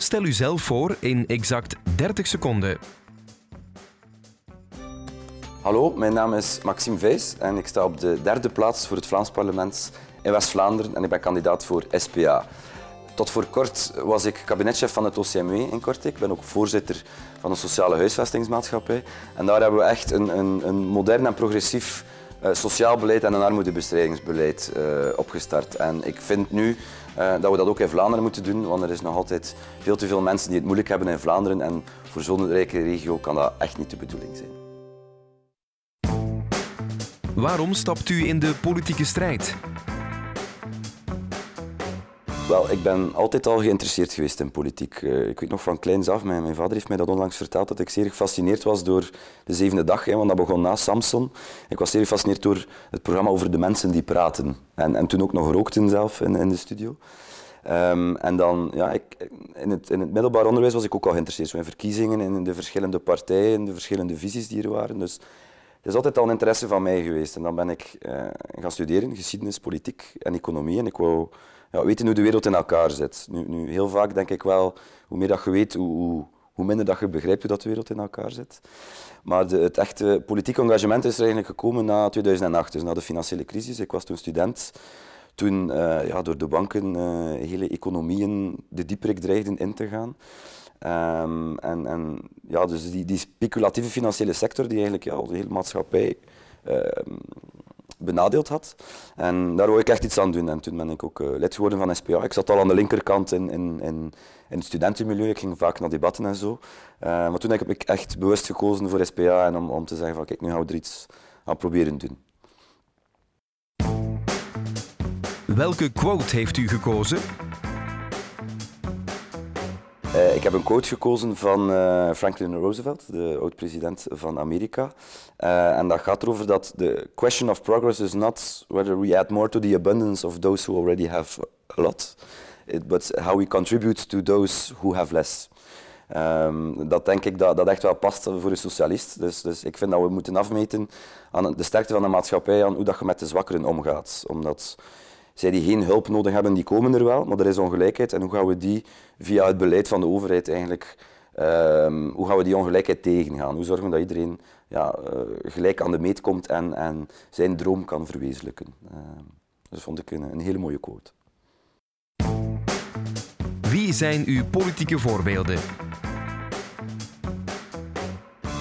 Stel u zelf voor in exact 30 seconden. Hallo, mijn naam is Maxime Vijs en ik sta op de derde plaats voor het Vlaams parlement in West-Vlaanderen en ik ben kandidaat voor SPA. Tot voor kort was ik kabinetchef van het OCMW e in Kortrijk. Ik ben ook voorzitter van de Sociale Huisvestingsmaatschappij. En daar hebben we echt een, een, een modern en progressief eh, sociaal beleid en een armoedebestrijdingsbeleid eh, opgestart. En ik vind nu eh, dat we dat ook in Vlaanderen moeten doen, want er is nog altijd veel te veel mensen die het moeilijk hebben in Vlaanderen. En voor zo'n rijke regio kan dat echt niet de bedoeling zijn. Waarom stapt u in de politieke strijd? Wel, ik ben altijd al geïnteresseerd geweest in politiek. Eh, ik weet nog van kleins af, mijn, mijn vader heeft mij dat onlangs verteld, dat ik zeer gefascineerd was door de zevende dag, hè, want dat begon na Samson. Ik was zeer gefascineerd door het programma over de mensen die praten. En, en toen ook nog rookten zelf in, in de studio. Ehm, en dan, ja, ik, in, het, in het middelbaar onderwijs was ik ook al geïnteresseerd. Zo in verkiezingen, in de verschillende partijen, de verschillende visies die er waren. Dus het is altijd al een interesse van mij geweest. En dan ben ik eh, gaan studeren, geschiedenis, politiek en economie. En ik wou ja, weten hoe de wereld in elkaar zit. Nu, nu, heel vaak denk ik wel, hoe meer dat je weet, hoe, hoe, hoe minder dat je begrijpt hoe dat de wereld in elkaar zit. Maar de, het echte politiek engagement is er eigenlijk gekomen na 2008, dus na de financiële crisis. Ik was toen student. Toen eh, ja, door de banken eh, hele economieën de dieperik dreigden in te gaan. Ehm, en, en, ja, dus die, die speculatieve financiële sector, die eigenlijk ja, de hele maatschappij ehm, benadeeld had. En daar wou ik echt iets aan doen. En toen ben ik ook eh, lid geworden van SPA. Ik zat al aan de linkerkant in, in, in, in het studentenmilieu. Ik ging vaak naar debatten en zo. Eh, maar toen heb ik echt bewust gekozen voor SPA en om, om te zeggen van kijk, nu gaan we er iets aan proberen doen. Welke quote heeft u gekozen? Eh, ik heb een quote gekozen van eh, Franklin Roosevelt, de oud-president van Amerika. Eh, en dat gaat erover dat the question of progress is not whether we add more to the abundance of those who already have a lot, but how we contribute to those who have less. Ehm, dat denk ik dat, dat echt wel past voor een socialist. Dus, dus ik vind dat we moeten afmeten aan de sterkte van de maatschappij, aan hoe dat je met de zwakkeren omgaat. Omdat zij die geen hulp nodig hebben, die komen er wel, maar er is ongelijkheid. En hoe gaan we die via het beleid van de overheid eigenlijk, ehm, hoe gaan we die ongelijkheid tegengaan? Hoe zorgen we dat iedereen ja, eh, gelijk aan de meet komt en, en zijn droom kan verwezenlijken? Uh, dat vond ik een, een hele mooie quote. Wie zijn uw politieke voorbeelden?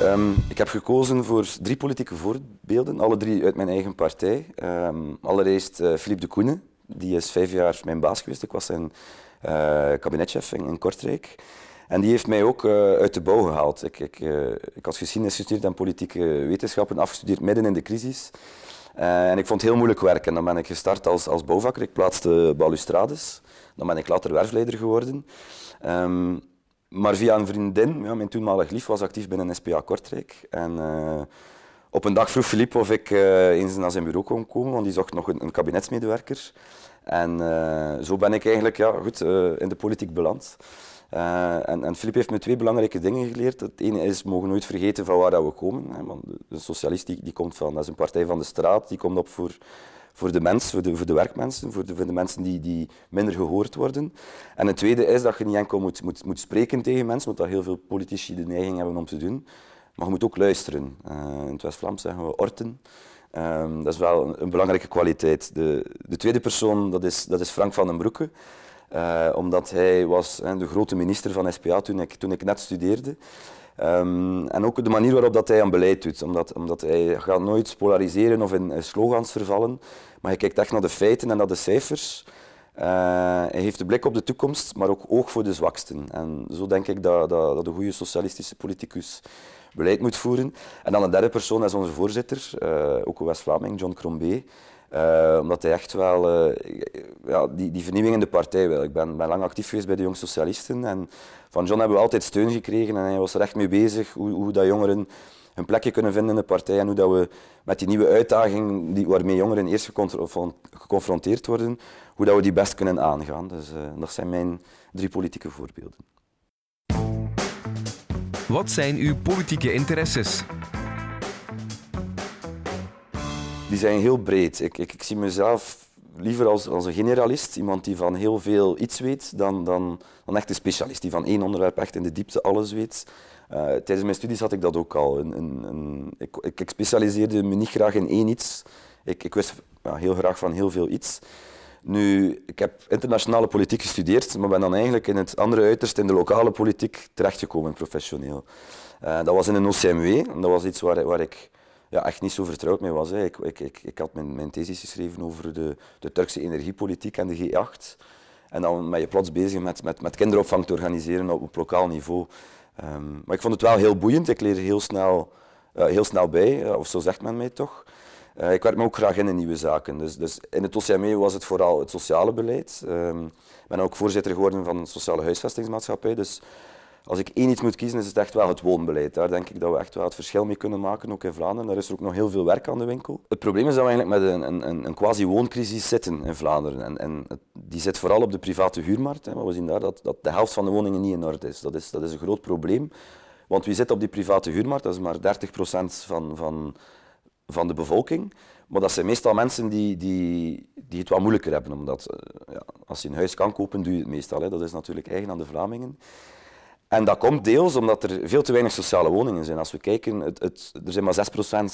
Ehm, ik heb gekozen voor drie politieke voorbeelden, alle drie uit mijn eigen partij. Ehm, allereerst uh, Philippe de Koene, die is vijf jaar mijn baas geweest. Ik was zijn eh, kabinetchef in, Kortrijk. En die heeft mij ook eh, uit de bouw gehaald. Ik, ik, ik had geschiedenis gestudeerd en politieke wetenschappen, afgestudeerd midden in de crisis. en ik vond het heel moeilijk werk. En dan ben ik gestart als, als bouwvakker. Ik plaatste balustrades. Dan ben ik later werfleider geworden. Ehm, maar via een vriendin, ja, mijn toenmalig lief, was actief binnen SPA Kortrijk. En eh, op een dag vroeg Filip of ik eh, eens naar zijn bureau kon komen, want die zocht nog een, kabinetsmedewerker. En eh, zo ben ik eigenlijk ja, goed, in de politiek beland. en, en heeft me twee belangrijke dingen geleerd. Het ene is, we mogen nooit vergeten van waar dat we komen. Hè, want de socialist die, die komt van, dat is een partij van de straat, die komt op voor voor de mens, voor de, werkmensen, voor de, voor de mensen die, die minder gehoord worden. En het tweede is dat je niet enkel moet, moet, moet spreken tegen mensen, want dat heel veel politici de neiging hebben om te doen, maar je moet ook luisteren. Uh, in het West-Vlaams zeggen we orten. Ehm, dat is wel een, een, belangrijke kwaliteit. De, de tweede persoon, dat is, dat is Frank van den Broeke. Eh, omdat hij was de grote minister van SPA toen ik, toen ik net studeerde. Ehm, en ook de manier waarop dat hij aan beleid doet. Omdat, omdat hij gaat nooit polariseren of in slogans vervallen. Maar hij kijkt echt naar de feiten en naar de cijfers. Eh, hij heeft de blik op de toekomst, maar ook oog voor de zwaksten. En zo denk ik dat, dat, dat een goede socialistische politicus beleid moet voeren. En dan een derde persoon is onze voorzitter, ook eh, een West-Vlaming, John Crombé. Eh, omdat hij echt wel eh, ja, die, die vernieuwing in de partij wil. Ik ben, ben lang actief geweest bij de Jong Socialisten. En van John hebben we altijd steun gekregen en hij was er echt mee bezig hoe, hoe dat jongeren hun plekje kunnen vinden in de partij en hoe dat we met die nieuwe uitdaging die, waarmee jongeren eerst geconfronteerd worden, hoe dat we die best kunnen aangaan. Dus eh, dat zijn mijn drie politieke voorbeelden. Wat zijn uw politieke interesses? die zijn heel breed. Ik, ik, ik zie mezelf liever als, als, een generalist, iemand die van heel veel iets weet, dan, dan, dan echt een specialist die van één onderwerp echt in de diepte alles weet. Eh, tijdens mijn studies had ik dat ook al. Een, een, een, ik, ik, specialiseerde me niet graag in één iets. Ik, ik wist heel graag van heel veel iets. Nu, ik heb internationale politiek gestudeerd, maar ben dan eigenlijk in het andere uiterste, in de lokale politiek, terechtgekomen professioneel. Eh, dat was in een OCMW. Dat was iets waar, waar ik ja, echt niet zo vertrouwd mee was. Hè. Ik, ik, ik, ik had mijn, mijn thesis geschreven over de, de Turkse energiepolitiek en de G8. En dan ben je plots bezig met, met, met kinderopvang te organiseren op, op lokaal niveau. Ehm, maar ik vond het wel heel boeiend. Ik leer heel snel, eh, heel snel bij, eh, of zo zegt men mij toch. Eh, ik werk me ook graag in de nieuwe zaken. Dus, dus in het OCME was het vooral het sociale beleid. Ehm, ik ben ook voorzitter geworden van de Sociale Huisvestingsmaatschappij. Dus als ik één iets moet kiezen, is het echt wel het woonbeleid. Daar denk ik dat we echt wel het verschil mee kunnen maken, ook in Vlaanderen. Daar is er ook nog heel veel werk aan de winkel. Het probleem is dat we eigenlijk met een, een, een quasi-wooncrisis zitten in Vlaanderen. En, en die zit vooral op de private huurmarkt. Hè. we zien daar dat, dat, de helft van de woningen niet in orde is. Dat is, dat is een groot probleem. Want wie zit op die private huurmarkt? Dat is maar 30% van, van, van de bevolking. Maar dat zijn meestal mensen die, die, die het wat moeilijker hebben. Omdat eh, ja, als je een huis kan kopen, doe je het meestal. Hè. Dat is natuurlijk eigen aan de Vlamingen. En dat komt deels omdat er veel te weinig sociale woningen zijn. Als we kijken, het, er zijn maar 6% eh,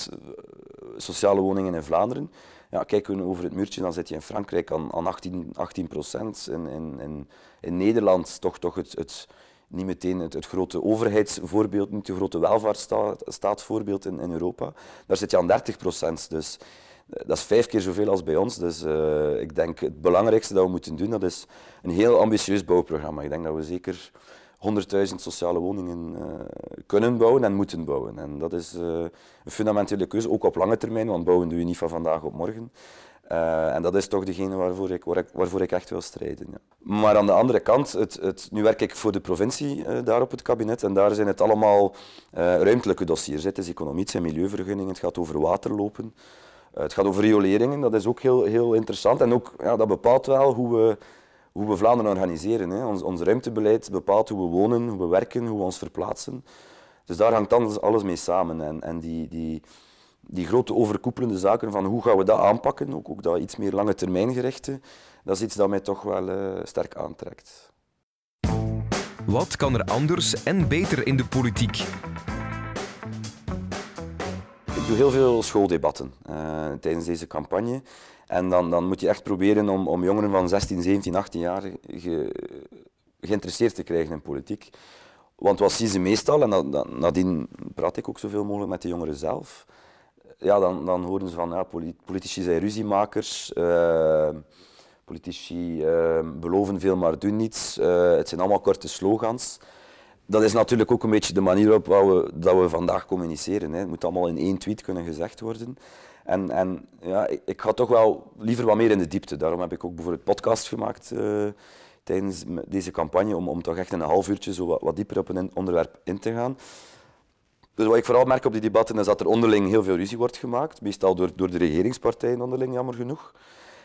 sociale woningen in Vlaanderen. Ja, kijken we over het muurtje, dan zit je in Frankrijk aan, aan 18, 18 In, in, in, Nederland toch, toch het, het niet meteen het, grote overheidsvoorbeeld, niet de grote welvaartsstaatvoorbeeld in, in Europa. Daar zit je aan 30 Dus eh, dat is vijf keer zoveel als bij ons. Dus eh, ik denk het belangrijkste dat we moeten doen, dat is een heel ambitieus bouwprogramma. Ik denk dat we zeker 100.000 sociale woningen eh, kunnen bouwen en moeten bouwen. En dat is eh, een fundamentele keuze, ook op lange termijn, want bouwen doe je niet van vandaag op morgen. Eh, en dat is toch degene waarvoor ik, waarvoor ik echt wil strijden. Ja. Maar aan de andere kant, het, het, nu werk ik voor de provincie daar op het kabinet en daar zijn het allemaal ruimtelijke dossiers. Het is economie, het zijn milieuvergunningen, het gaat over waterlopen, het gaat over rioleringen, dat is ook heel, heel interessant. En ook, ja, dat bepaalt wel hoe we hoe we Vlaanderen organiseren. Hè. Ons, ons ruimtebeleid bepaalt hoe we wonen, hoe we werken, hoe we ons verplaatsen. Dus daar hangt alles, alles mee samen. En, en die, die, die grote overkoepelende zaken van hoe gaan we dat aanpakken, ook, ook dat iets meer lange termijn gerechte, dat is iets dat mij toch wel eh, sterk aantrekt. Wat kan er anders en beter in de politiek? Ik doe heel veel schooldebatten eh, tijdens deze campagne. En dan, dan moet je echt proberen om, om jongeren van 16, 17, 18 jaar ge, geïnteresseerd te krijgen in politiek. Want wat zien ze meestal, en dan, nadien praat ik ook zoveel mogelijk met de jongeren zelf, ja, dan, dan horen ze van ja, politici zijn ruziemakers, uh, politici eh, beloven veel maar doen niets, eh, het zijn allemaal korte slogans. Dat is natuurlijk ook een beetje de manier waarop we, dat we vandaag communiceren. Hè. Het moet allemaal in één tweet kunnen gezegd worden. En, en ja, ik, ik, ga toch wel liever wat meer in de diepte. Daarom heb ik ook bijvoorbeeld podcast gemaakt eh, tijdens deze campagne, om, om toch echt een half uurtje zo wat, dieper op een onderwerp in te gaan. Dus wat ik vooral merk op die debatten is dat er onderling heel veel ruzie wordt gemaakt, meestal door, door de regeringspartijen onderling, jammer genoeg.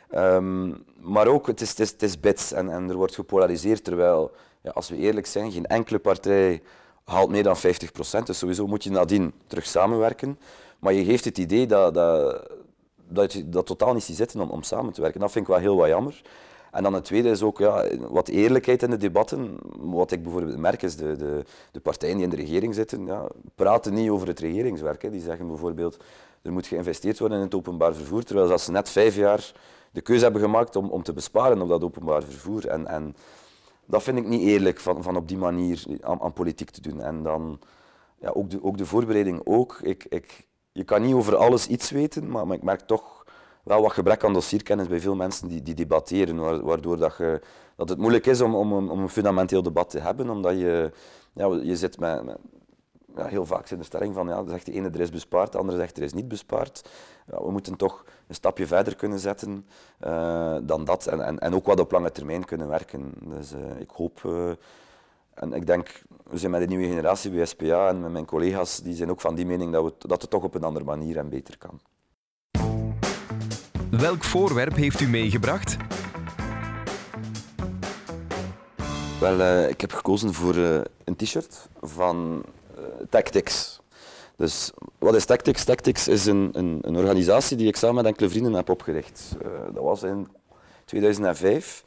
Ehm, maar ook, het is, het is, het is bits en, en, er wordt gepolariseerd, terwijl, ja, als we eerlijk zijn, geen enkele partij haalt meer dan 50 procent. Dus sowieso moet je nadien terug samenwerken. Maar je geeft het idee dat, dat, dat je dat totaal niet ziet zitten om, om samen te werken. Dat vind ik wel heel wat jammer. En dan het tweede is ook ja, wat eerlijkheid in de debatten. Wat ik bijvoorbeeld merk is de, de, de partijen die in de regering zitten, ja, praten niet over het regeringswerk. Hè. Die zeggen bijvoorbeeld, er moet geïnvesteerd worden in het openbaar vervoer, terwijl ze net vijf jaar de keuze hebben gemaakt om, om te besparen op dat openbaar vervoer. En, en dat vind ik niet eerlijk, van, van op die manier aan, aan politiek te doen. En dan ja, ook, de, ook de voorbereiding ook. Ik, ik, je kan niet over alles iets weten, maar, maar ik merk toch wel wat gebrek aan dossierkennis bij veel mensen die, die debatteren, waardoor dat, het moeilijk is om, om, om een fundamenteel debat te hebben, omdat je, ja, je zit met, ja, heel vaak in de stelling van, ja, zegt de ene er is bespaard, de andere zegt er is niet bespaard. we moeten toch een stapje verder kunnen zetten eh, dan dat en, en, en, ook wat op lange termijn kunnen werken. Dus eh, ik hoop eh, en ik denk, we zijn met de nieuwe generatie bij SPA en met mijn collega's, die zijn ook van die mening dat, we, dat het toch op een andere manier en beter kan. Welk voorwerp heeft u meegebracht? Wel, eh, ik heb gekozen voor eh, een t-shirt van eh, Tactics. Dus wat is Tactics? Tactics is een, een, een, organisatie die ik samen met enkele vrienden heb opgericht. dat was in 2005.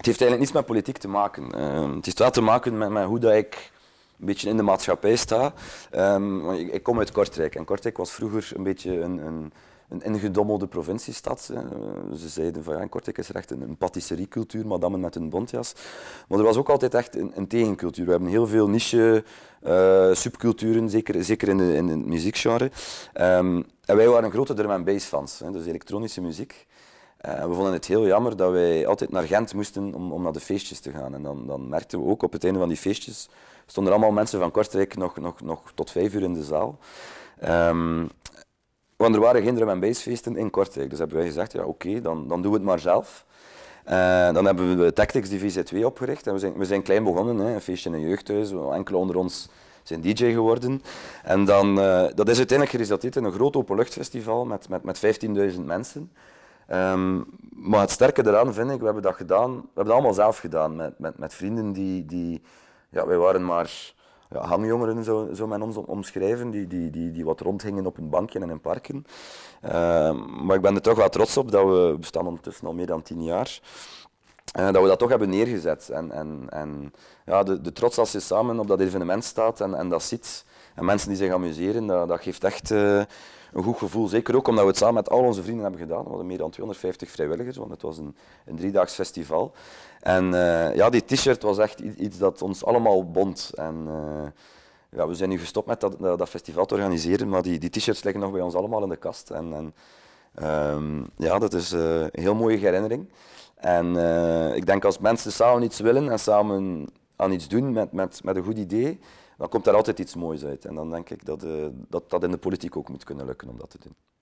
Het heeft eigenlijk niets met politiek te maken. Ehm, het heeft wel te maken met, hoe dat ik een beetje in de maatschappij sta. Ehm, ik, kom uit Kortrijk en Kortrijk was vroeger een beetje een, een een ingedommelde provinciestad. Eh, ze zeiden van ja, Kortrijk is echt een, patisseriecultuur, madammen met een bontjas. Maar er was ook altijd echt een, een tegencultuur. We hebben heel veel niche eh, subculturen, zeker, zeker in, de, in het muziekgenre. Ehm, en wij waren grote drum and bass fans, hè, dus elektronische muziek. Eh, we vonden het heel jammer dat wij altijd naar Gent moesten om, om naar de feestjes te gaan. En dan, dan merkten we ook op het einde van die feestjes stonden er allemaal mensen van Kortrijk nog, nog, nog tot vijf uur in de zaal. Ehm, want er waren geen drum en bass feesten in Kortrijk. Dus hebben wij gezegd, ja oké, dan, dan doen we het maar zelf. Uh, dan hebben we de Tactics Divisie 2 opgericht en we zijn, we zijn klein begonnen, hè, een feestje in een jeugdhuis, enkele onder ons zijn DJ geworden. En dan, eh, dat is uiteindelijk geresulteerd in een groot openluchtfestival met, met, met 15.000 mensen. Ehm, maar het sterke daaraan vind ik, we hebben dat gedaan, we hebben dat allemaal zelf gedaan met, met, met vrienden die, die, ja, wij waren maar ja, hangjongeren, zo, zo men ons omschrijven, die, die, die, die wat rondhingen op een bankje en in parken. Ehm, maar ik ben er toch wel trots op dat we, we staan ondertussen al meer dan tien jaar, eh, dat we dat toch hebben neergezet. En, en, en ja, de, de trots als je samen op dat evenement staat en, en dat ziet, en mensen die zich amuseren, dat, geeft echt eh, een goed gevoel. Zeker ook omdat we het samen met al onze vrienden hebben gedaan. We hadden meer dan 250 vrijwilligers, want het was een, een driedaags festival. En eh, ja, die t-shirt was echt iets dat ons allemaal bond. En, eh, ja, we zijn nu gestopt met dat, dat festival te organiseren, maar die, die t-shirts liggen nog bij ons allemaal in de kast. En, en ehm, ja, dat is een heel mooie herinnering. En ik denk als mensen samen iets willen en samen aan iets doen met, met, met een goed idee, dan komt daar altijd iets moois uit. En dan denk ik dat eh, dat, dat in de politiek ook moet kunnen lukken om dat te doen.